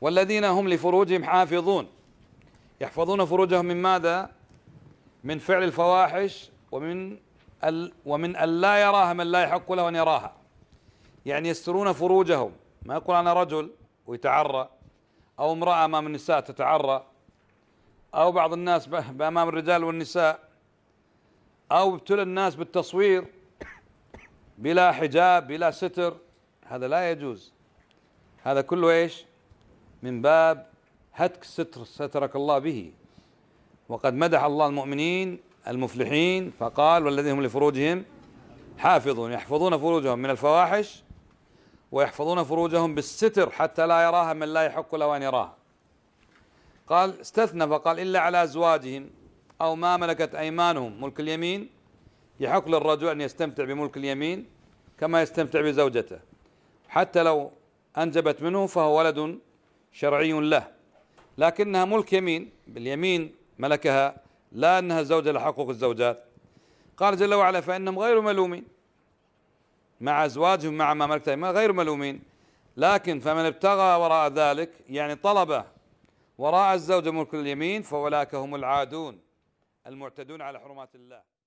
والذين هم لفروجهم حافظون يحفظون فروجهم من ماذا من فعل الفواحش ومن ال ومن أن لا يراها من لا يحق له أن يراها يعني يسترون فروجهم ما يقول أنا رجل ويتعرى أو امرأة أمام النساء تتعرى أو بعض الناس بأمام الرجال والنساء أو ابتلى الناس بالتصوير بلا حجاب بلا ستر هذا لا يجوز هذا كله ايش؟ من باب هتك ستر سترك الله به وقد مدح الله المؤمنين المفلحين فقال والذين هم لفروجهم حافظون يحفظون فروجهم من الفواحش ويحفظون فروجهم بالستر حتى لا يراها من لا يحق له ان يراها قال استثنى فقال الا على ازواجهم او ما ملكت ايمانهم ملك اليمين يحق للرجل ان يستمتع بملك اليمين كما يستمتع بزوجته حتى لو انجبت منه فهو ولد شرعي له لكنها ملك يمين باليمين ملكها لا أنها الزوجة لحقوق الزوجات قال جل وعلا فإنهم غير ملومين مع أزواجهم مع ما ملكت ما غير ملومين لكن فمن ابتغى وراء ذلك يعني طلب وراء الزوجة ملك اليمين فأولئك هم العادون المعتدون على حرمات الله